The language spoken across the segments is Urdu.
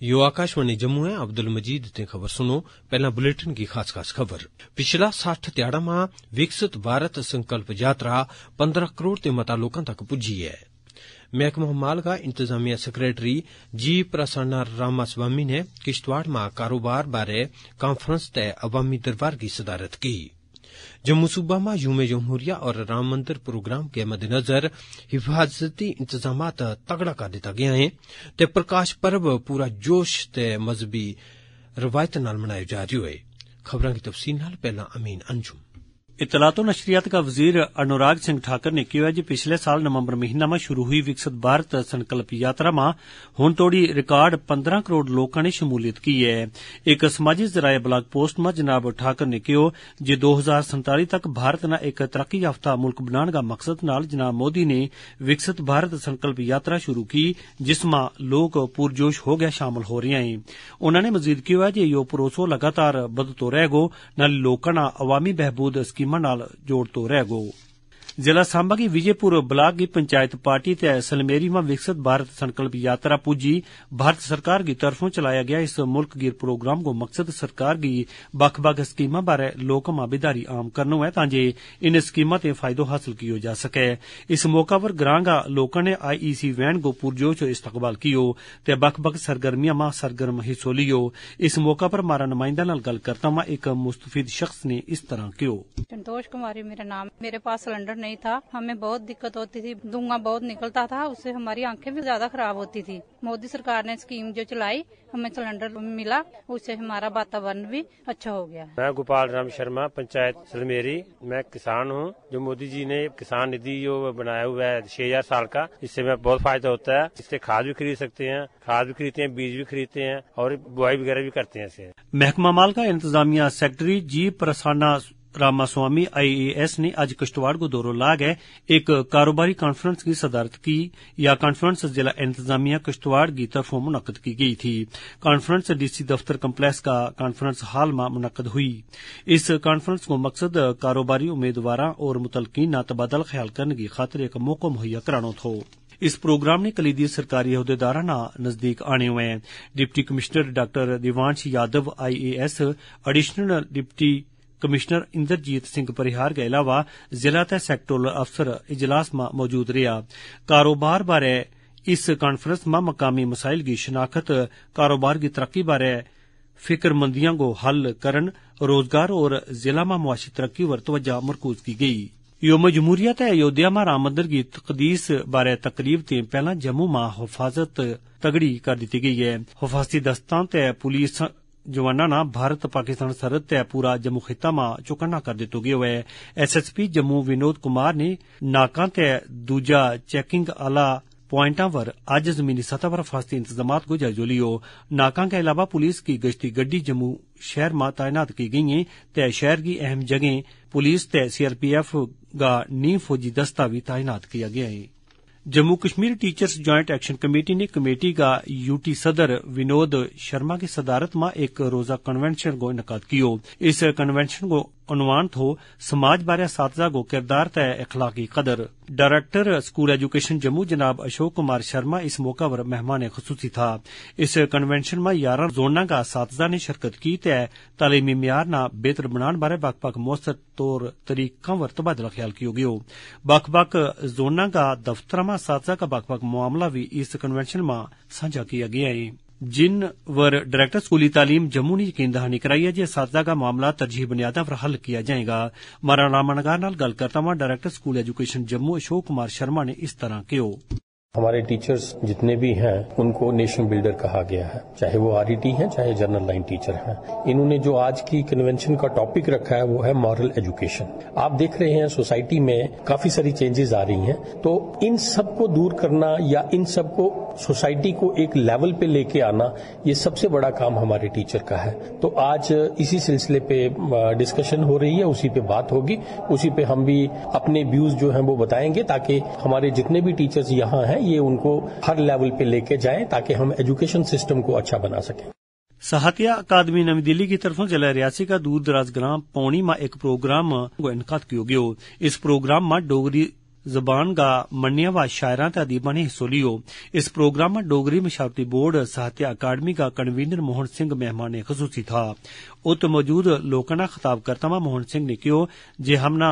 پچھلا سٹ دیہڑا ما وکس بھارت کلپ یاترا پندرہ کوڑ مت لوگوں تک پی مہکم مالگا انتظامیہ سیکرٹری جی راما سوامی نے کشتواڑ مار کاروبار بارے کانفرنس تے عوامی دربار کی صدارت کی جموں صوبہ میں یوم جمہوریہ اور رام مندر پروگرام کے مد نظر حفاظتی انتظامات تگڑا کر دیتا گیا ہے تے پرکاش پرب پورا جوش تے مذہبی روایت نال منایا جا رہی ہوئے خبروں کی تفصیل نال پہلا امین انجم اطلاع و نشریات کا وزیر انوراگ سنگھ ٹھاکر نے کہا جی پچھلے سال نومبر مہینہ میں شروع ہوئی وکست بھارت سنکلپ یاترا میں ہن توڑی ریکارڈ پندرہ کروڑ لوک نے شمولیت کی ہے ایک سماجی ذرائع بلاک پوسٹ میں جناب ٹھاکر نے کہ جی ہزار سنتالی تک بھارت نہ ایک ترقی یافتہ ملک بنا کا مقصد نال جناب مودی نے وکست بھارت سنکلپ یاترا شروع کی جس میں لوگ جوش ہو گیا شامل ہو رہے ہیں انہوں نے مزید کہ جی یہ پروسو لگاتار بدتو رہ گو نہ نے عوامی بہبود اسکیم ਸਕੀਮਾਂ ਨਾਲ ਜੋੜ ਤੋ ਰਹਿ ਗੋ ضلع سامبا کی وجےپور بلاک کی پنچایت پارٹی کے سلمیری میں وکست بھارت کلپ یاترا پجی بھارت سکار کی ترفوں چلایا گیا اس ملک گیت پروگرام کا مقصد سکار کی بک بک سکیم بارے لوکوا بداری عام کرے تاجہ ان سکیم تائدو حاصل کیا جا سوق پر گر گاہ لوکوں نے آئی ای سی وین گو پوش استقبال کیو تو بک بخرمیاں ہسولی اس موقع پر مارا نمائندہ نال گلاوا ایک مستفید شخص نے نہیں تھا ہمیں بہت دقت ہوتی تھی دھواں بہت نکلتا تھا اس سے ہماری آنکھیں بھی زیادہ خراب ہوتی تھی مودی سرکار نے اسکیم جو چلائی ہمیں سلنڈر ملا اس سے ہمارا واتاورن بھی اچھا ہو گیا میں گوپال رام شرما پنچایت سلمیری میں کسان ہوں جو مودی جی نے کسان جو بنایا ہوا ہے چھ ہزار سال کا اس سے میں بہت فائدہ ہوتا ہے اس سے کھاد بھی خرید سکتے ہیں کھاد بھی خریدتے ہیں بیج بھی خریدتے ہیں اور بوائی وغیرہ بھی کرتے ہیں محکمہ مال کا انتظامیہ secretary G Prasanna Rama Swamy I A S نے اج کشتواڑ دورو لا ہے ایک کاروباری کانفرنس کی صدارت کی یا کانفرنس ضلع انتظامیہ کشتواڑ کی ترفوں منعقد کی گئی تھی کانفرنس ڈی سی دفتر کمپلیکس کا کانفرنس ہال میں منعقد ہوئی اس کانفرنس کو مقصد کاروباری امیدوارا متلکی ناتبادل خیال کرنے کی خاطر ایک موقع مہیا اس پروگرام نے کلیدی سرکاری نزدیک آنے ہوئے deputy commissioner doctor Devansh Yadav I A S additional deputy commissioner Inderjeet Singh Parihar کے علاوہ ضلع تیکٹور افسر اجلاس میں موجود رہا کاروبار بارے اس کانفرنس میں مقامی مسائل کی شناخت کاروبار کی ترقی بارے فکر مندیاں کو حل کرن روزگار اور ضلع میں معاشی ترقی پر توجہ مرکوز کی گئی یوم تے ایودھیا میں رام مندر کی تقدیس بارے تقریب تے پہلا جموں میں حفاظت تگڑی کر دیتی گئی ہے حفاظتی تے پولیس جانا نا بھارت پاکستان سرحد پورا جم خا چگانا کر دیا ہے S S S S S S P جم ونو کمار نے ناکا کے دجا چیک آپ پوائنٹا پر اج زمین سطح پر فاسطی انتظامات کو جائز لیا ناکا کے علاوہ پولیس کی گشتی گڈی جم شہر ما تعینت کی گئی تہر کی اہم جگہ police C R P F ی نیم فوجی دستہ بھی تعینت کیا گیا ہے Jammu Kashmir teachers joint action committee نے کمیٹی کا یو ٹی سدر ونود شرما کی صدارت میں ایک روزہ کنونشن کو انعقاد اس کنونشن کو عنوان تھو سماج بارے ساتذہ کو کردار تے اخلاقی قدر ڈائریکٹر سکول ایجوکیشن جموں جناب اشوک کمار شرما اس موقع پر مہمان خصوصی تھا اس کنوینشن میں یار زونا کا ساتذہ نے شرکت کی تے تعلیمی معیار نہ بہتر بنا بارے بک بک بس طور طریقہ پر تبادلہ خیال بک بک زونا کا دفتر ساتذہ کا بک بک معاملہ بھی اس کنوینشن سانجا کیا گیا ہوں जिन वर डायरेक्टर स्कूली तालीम जम्मू ने यकीन दहानी कराई ऐ जे इसातजा का मामला तरजीही बुनियादें पर हल किया जाएगा मरा रामानगर नाल गल्ल करदे होई director school education Jammu Ashok Kumar Sharma नै इस तरह कहा ہمارے ٹیچرز جتنے بھی ہیں ان کو نیشن بلڈر کہا گیا ہے چاہے وہ آر ای ٹی ہیں چاہے جنرل لائن ٹیچر ہیں انہوں نے جو آج کی کنونشن کا ٹاپک رکھا ہے وہ ہے مارل ایجوکیشن آپ دیکھ رہے ہیں سوسائٹی میں کافی ساری چینجز آ رہی ہیں تو ان سب کو دور کرنا یا ان سب کو سوسائٹی کو ایک لیول پہ لے کے آنا یہ سب سے بڑا کام ہمارے ٹیچر کا ہے تو آج اسی سلسلے پہ ڈسکشن ہو رہی ہے اسی پہ بات ہوگی اسی پہ ہم بھی اپنے ویوز جو ہیں وہ بتائیں گے تاکہ ہمارے جتنے بھی ٹیچرز یہاں ہیں یہ ان کو ہر لیول پہ لے کے جائیں تاکہ ہم ایجوکیشن سسٹم کو اچھا بنا سکیں سہاتیا اکادمی نو دلی کی طرفوں جلائے ریاسی کا دور دراز گرام پونی ما ایک پروگرام کو اس پروگرام میں ڈوگری زبان کا منیا ہوا تے ادیباں نے حصہ لیو اس پروگرام میں ڈوگری مشاورتی بورڈ ساہتیہ اکاڈمی کا کنوینر موہن سنگھ مہمان خصوصی تھا ات موجود خطاب کرتا موہن سنگھ نے جے ہم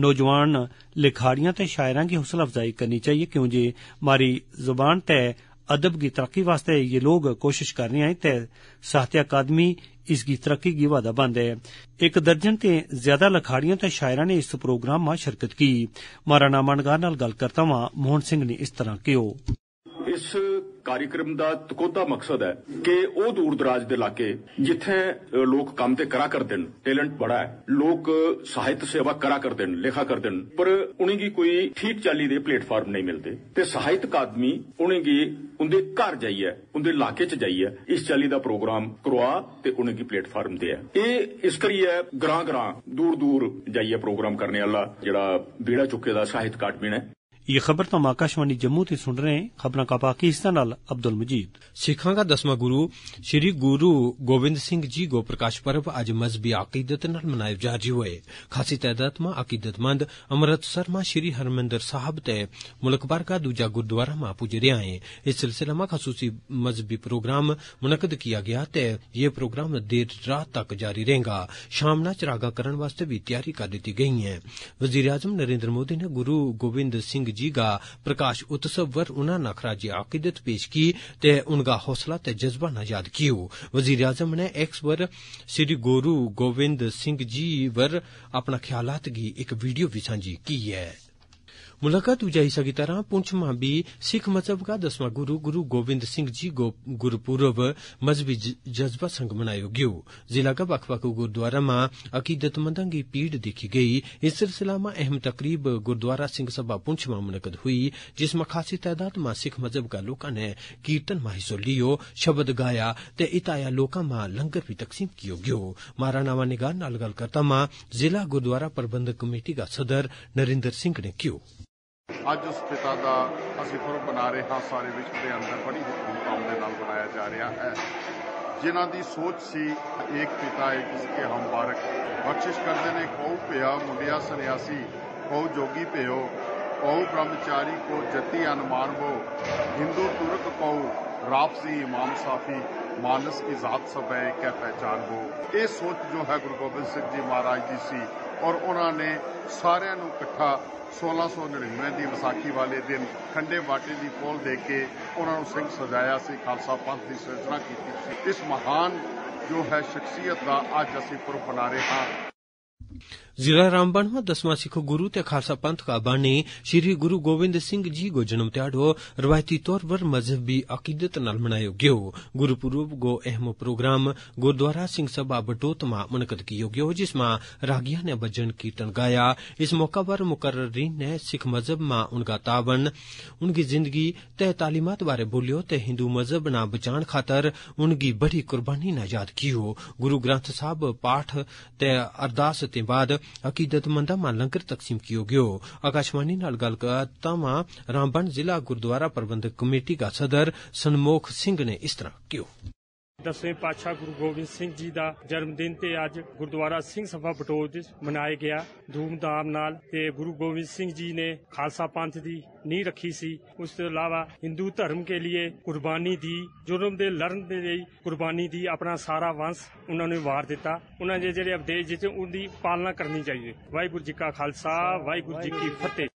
ਨੌਜਵਾਨ ਲਿਖਾਰੀਆਂ ਤੇ ਸ਼ਾਇਰਾਂ ਦੀ ਹੌਸਲਾ ਅਫਜ਼ਾਈ ਕਰਨੀ ਚਾਹੀਏ ਕਿਉਂ ਕਿਉਂਕਿ ਮਾਰੀ ਜ਼ੁਬਾਨ ਤੇ ਅਦਬ ਦੀ ਤਰੱਕੀ ਵਾਸਤੇ ਇਹ ਲੋਕ ਕੋਸ਼ਿਸ਼ ਕਰ ਰਹੇ ਹਨ ਤੇ ਸਾਹਿਤ ਅਕਾਦਮੀ ਇਸ ਦੀ ਤਰੱਕੀ ਦੀ ਵਾਦਾ ਬੰਦੇ ਇੱਕ ਦਰਜਨ ਤੇ ਜ਼ਿਆਦਾ ਲਿਖਾਰੀਆਂ ਤੇ ਸ਼ਾਇਰਾਂ ਨੇ ਇਸ ਪ੍ਰੋਗਰਾਮ ਮਾ ਸ਼ਿਰਕਤ ਕੀਤੀ ਮਾਰਾ ਨਾਮਨਗਾਰ ਨਾਲ ਗੱਲ ਕਰਤਾ ਹਾਂ ਮੋਹਨ ਸਿੰਘ ਨੇ ਇਸ ਤਰ੍ਹਾਂ ਕਿਹਾ ਇਸ ਕਾਰਜਕ੍ਰਮ ਦਾ ਤਕੋਦਾ ਮਕਸਦ ਹੈ ਕਿ ਉਹ ਦੂਰ ਦਰਾਜ ਦੇ ਇਲਾਕੇ ਜਿੱਥੇ ਲੋਕ ਕੰਮ ਤੇ ਕਰਾ ਕਰਦੇ ਨੇ ਟੈਲੈਂਟ ਬੜਾ ਹੈ ਲੋਕ ਸਾਹਿਤ ਸੇਵਾ ਕਰਾ ਕਰਦੇ ਨੇ ਲਿਖਾ ਕਰਦੇ ਨੇ ਪਰ ਉਹਨਾਂ ਦੀ ਕੋਈ ਠੀਕ ਚਾਲੀ ਦੇ ਪਲੇਟਫਾਰਮ ਨਹੀਂ ਮਿਲਦੇ ਤੇ ਸਾਹਿਤ ਅਕਾਦਮੀ ਉਹਨਾਂ ਦੀ ਉਹਦੇ ਘਰ ਜਾਈਏ ਉਹਦੇ ਇਲਾਕੇ ਚ ਜਾਈਏ ਇਸ ਚਾਲੀ ਦਾ ਪ੍ਰੋਗਰਾਮ ਕਰਵਾ ਤੇ ਉਹਨਾਂ ਦੀ ਪਲੇਟਫਾਰਮ ਦੇ ਹੈ ਇਹ ਇਸ ਕਰੀਏ ਗਰਾਂ ਗਰਾਂ ਦੂਰ ਦੂਰ ਜਾਈਏ ਪ੍ਰੋਗਰਾਮ ਕਰਨੇ ਵਾਲਾ ਜਿਹੜਾ ਬੀੜਾ ਚੁੱਕੇ ਦਾ ਸਾਹਿਤ ਅਕਾਦਮੀ ਨੇ سکھا کا دسواں گرو شری گرو گوبند سنگھ جی گو پرکاش پرب اج مذہبی عقیدت نال جا جاری ہوئے خاصی تعداد میں امرتسر یار شری ہرمندر صاحب تے ملک بھر کا دوجا گرودوارا ماں پوجے رہے اس سلسلہ میں خصوصی مذہبی پروگرام منعقد کیا گیا تے یہ پروگرام دیر رات تک جاری رہیں گا شام نا کرن کرنے بھی تیاری کر دیتی گئی نریندر مودی نے گرو سنگھ جی کا پرکاشت پر اہر نخراجی عقیدت پیش کی اُن کا حوصلہ تو جذبہ ناد کی ہو وزیر اعظم نے ایکس و شری گرو گوبند سنگھ جی پر اپنا خیالات کی ایک ویڈیو سانجی کی ملاقات اجائی سکی طرح پونچھ میں بھی سکھ مذہب کا دسواں گرو گرو گوبند سنگھ جی گرو گرپورب مذہبی جذبہ سنگ منا ضلع کا بخ بوارا ماں مندوں کی پیڑ دیکھی گئی اس سلسلہ میں اہم تقریب گرودوارا سبھا پونچھ ماں منعقد ہوئی جس میں خاصی تعداد میں سکھ مذہب کا لوک نے کیرتن حصہ لیو شبد گایا ہتایا لوکا ماں لنگر بھی تقسیم گیو مارا نام نگار نال گل کرتا ماں ضلع گردوارا پربندک کمیٹی کا صدر نریندر سنگھ نے ਅੱਜ ਉਸ ਪਿਤਾ ਦਾ ਅਸੀਂ ਪੁਰਬ ਬਣਾ ਰਹੇ ਹਾਂ ਸਾਰੇ ਵਿਸ਼ਵ ਦੇ ਅੰਦਰ ਬੜੀ ਧੂਮਧਾਮ ਦੇ ਨਾਲ ਬਣਾਇਆ ਜਾ ਰਿਹਾ ਹੈ ਜਿਨ੍ਹਾਂ ਦੀ ਸੋਚ ਸੀ ਇੱਕ ਪਿਤਾ ਇੱਕ ਹਮ ਬਾਰਕ ਬਖਸ਼ਿਸ਼ ਕਰਦੇ ਨੇ ਕੋਉ ਪਿਆ ਮੁੰਡਿਆ ਸੰਿਆਸੀ ਕੋਉ ਜੋਗੀ ਪਿਓ ਕੋਉ ਬ੍ਰਹਮਚਾਰੀ ਕੋ ਜਤੀ ਅਨਮਾਨਵੋ ਹਿੰਦੂ ਤੁਰਕ ਕੋਉ ਰਾਪਸੀ ਇਮਾਮ ਸਾਫੀ ਮਾਨਸ ਕੀ ਜ਼ਾਤ सब है क्या पहचान ਇਹ ਸੋਚ ਜੋ ਹੈ ਗੁਰੂ ਗੋਬਿੰਦ ਸਿੰਘ ਜੀ ਮਹਾਰਾਜ ਦੀ ਸੀ ਔਰ ਉਹਨਾਂ ਨੇ ਸਾਰਿਆਂ ਨੂੰ ਇਕੱਠਾ 1699 ਦੀ ਵਿਸਾਖੀ ਵਾਲੇ ਦਿਨ ਖੰਡੇ ਬਾਟੇ ਦੀ ਪੋਲ ਦੇ ਕੇ ਉਹਨਾਂ ਨੂੰ ਸਿੰਘ ਸਜਾਇਆ ਸੀ ਖਾਲਸਾ ਪੰਥ ਦੀ ਸਿਰਜਣਾ ਕੀਤੀ ਸੀ ਇਸ ਮਹਾਨ ਜੋ ਹੈ ਸ਼ਖਸੀਅਤ ਦਾ ਅੱਜ ਅਸੀਂ ਪੁਰਬ ਬਣਾ ਰਹੇ ਹਾਂ ضامبن دسواں سکھ گرو تو خالا پنت کا بانی شری گرو گوبند سنگھ جی گو جنم دیہو روایتی طور پر مذہبی اقیدت نال مناؤ گرو پورب گو اہم پروگرام گرودوارا سبا بٹوت میں منعقد کیگیو جس ماں راگیا نے بجن کیرتن گایا اس موقع پر مقررین نے سکھ مذہب نا انگا تعمن ان کی جدگی تالیمات بارے بولیو یو مذہب نا بچا خاطر انگی قربانی ناد کیو گرو گرت سا پاٹ ارد بعد اقیدت مندہ ماں لنگر تقسیم کی آکاشوانی گل رامبن ضلع گردوا پربندک کمے کا سدر سنموخ نے اس طرح ਦਸਵੇਂ ਪਾਤਸ਼ਾਹ ਗੁਰੂ ਗੋਬਿੰਦ ਸਿੰਘ ਜੀ ਦਾ ਜਨਮ ਦਿਨ ਤੇ ਅੱਜ ਗੁਰਦੁਆਰਾ ਸਿੰਘ ਸਭਾ ਵਿੱਚ ਮਨਾਇਆ ਗਿਆ ਧੂਮਧਾਮ ਨਾਲ ਤੇ ਗੁਰੂ ਗੋਬਿੰਦ ਸਿੰਘ ਜੀ ਨੇ ਖਾਲਸਾ ਪੰਥ ਦੀ ਨੀਂਹ ਰੱਖੀ ਸੀ ਉਸ ਤੋਂ ਇਲਾਵਾ ਹਿੰਦੂ ਧਰਮ ਕੇ ਲਈ ਕੁਰਬਾਨੀ ਦੀ ਜੁਰਮ ਦੇ ਲੜਨ ਦੇ ਲਈ ਕੁਰਬਾਨੀ ਦੀ ਆਪਣਾ ਸਾਰਾ ਵੰਸ ਉਹਨਾਂ ਨੇ ਵਾਰ ਦਿੱਤਾ ਉਹਨਾਂ ਦੇ ਜਿਹੜੇ ਉਪਦੇਸ਼ ਜਿੱਤੇ ਉਹਦੀ ਪਾਲਣਾ ਕਰਨੀ ਚਾਹੀਏ ਵਾਹਿਗੁਰੂ ਜੀ ਕਾ ਖਾਲਸਾ ਵਾਹਿਗੁਰੂ ਜੀ ਕੀ ਫਤਿਹ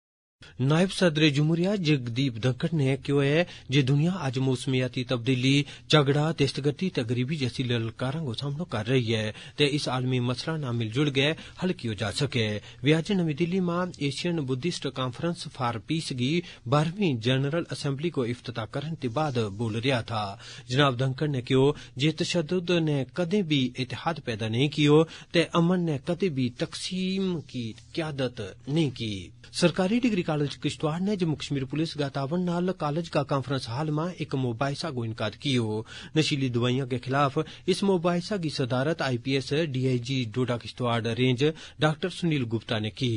ਨਾਇਬ ਸਦਰ ਜਮਹੂਰੀਆ ਜਗਦੀਪ ਧੰਕੜ ਨੇ ਕਿਹਾ ਹੈ ਜੇ ਦੁਨੀਆ ਅੱਜ ਮੌਸਮੀਆਤੀ ਤਬਦੀਲੀ ਝਗੜਾ ਦਸ਼ਤਗਰਦੀ ਤੇ ਗਰੀਬੀ ਜੈਸੀ ਲਲਕਾਰਾਂ ਨੂੰ ਸਾਹਮਣਾ ਕਰ ਰਹੀ ਹੈ ਤੇ ਇਸ ਆਲਮੀ ਮਸਲਾ ਨਾਲ ਮਿਲ ਜੁਲ ਗਏ ਹੱਲ ਕਿਉ ਜਾ ਸਕੇ ਵਿਆਜ ਨਵੀਂ ਦਿੱਲੀ ਮਾ Asian Buddhist conference for peace ਦੀ 12ਵੀਂ ਜਨਰਲ ਅਸੈਂਬਲੀ ਕੋ ਇਫਤਤਾ ਕਰਨ ਤੇ ਬਾਅਦ ਬੋਲ ਰਿਹਾ ਥਾ ਜਨਾਬ ਧੰਕੜ ਨੇ ਕਿਹਾ ਜੇ ਤਸ਼ੱਦਦ ਨੇ ਕਦੇ ਵੀ ਇਤਿਹਾਦ ਪੈਦਾ ਨਹੀਂ ਕੀਓ ਤੇ ਅਮਨ ਨੇ ਕਦੇ ਵੀ ਤਕਸੀਮ ਕੀ ਕਿਆਦਤ ਨਹੀਂ ਕੀ ਸਰਕਾਰੀ ਡਿਗਰੀ کالج کشتوڑ نے جموں کشمیری پولیس گا تاون نا کالج کا کانفرس ہال یو ایک موبائز کو انکاد کی نشلی دوائی خلاف اس موبائزہ کی سدارت I P S D I G Doda Kishtwar range doctor Sunil Gupta نے کی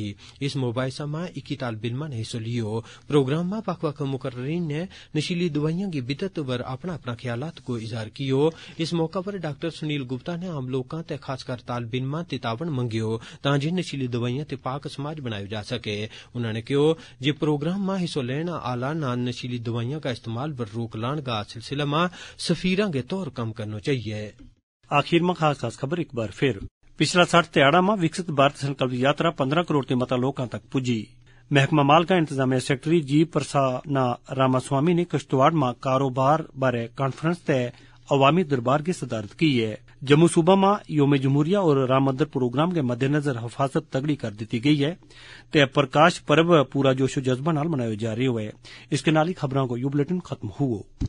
اس موبائل یو ایکی تالبیم نہیں ہسلی پروگرام میں بخ بک مقرری نے نشیلی دوائئی بتت پر اپنا اپنا خیالات کو اظہار کر اس موقع پر ڈاک سنیل گپتا نے آم لوکوں خاص کر تالبیم تاون منگو تاج نشیلی دوائیاں پاک سمجھ بنایا جا سکے کہ پروگرام ماہوں لے نہ آلانا نا نشیلی دوائیاں کا استعمال پر روک لان کا سلسلہ میں سفیرا گے تور کم کرنا چاہیے پچھلا سات دیاڑا ماں وکس بارت ثکلپ یاترا پندرہ کروڑ کے مت لوگوں تک پی مہکما مالگا انتظامیہ سیکٹری جی پرسانا راما سوامی نے کشتواڑ کاروبار بارے کانفرس توامی دربار کی سدارت کی جمو صوبہ ماں یوم جمہوریہ اور رام مندر پروگرام کے مد نظر حفاظت تگڑی کر دیتی گئی ہے تے پرکاش پرب پورا جوش و جذبہ نال اس کے خبروں کو یو بلٹن ختم مناٹن